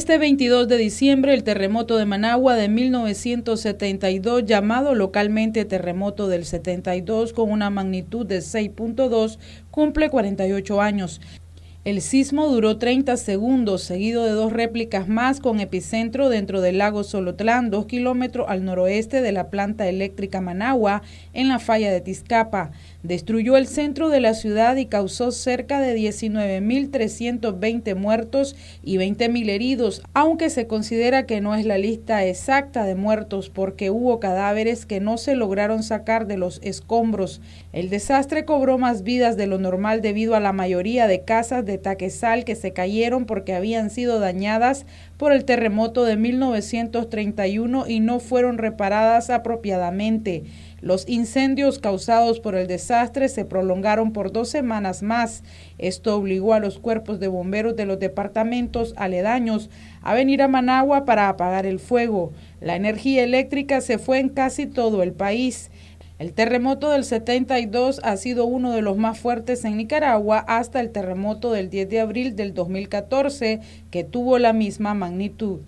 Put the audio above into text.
Este 22 de diciembre, el terremoto de Managua de 1972, llamado localmente terremoto del 72 con una magnitud de 6.2, cumple 48 años. El sismo duró 30 segundos, seguido de dos réplicas más con epicentro dentro del lago Solotlán, dos kilómetros al noroeste de la planta eléctrica Managua, en la falla de Tizcapa. Destruyó el centro de la ciudad y causó cerca de 19.320 muertos y 20.000 heridos, aunque se considera que no es la lista exacta de muertos porque hubo cadáveres que no se lograron sacar de los escombros. El desastre cobró más vidas de lo normal debido a la mayoría de casas de Taquesal que se cayeron porque habían sido dañadas por el terremoto de 1931 y no fueron reparadas apropiadamente. Los incendios causados por el desastre se prolongaron por dos semanas más. Esto obligó a los cuerpos de bomberos de los departamentos aledaños a venir a Managua para apagar el fuego. La energía eléctrica se fue en casi todo el país. El terremoto del 72 ha sido uno de los más fuertes en Nicaragua hasta el terremoto del 10 de abril del 2014, que tuvo la misma magnitud.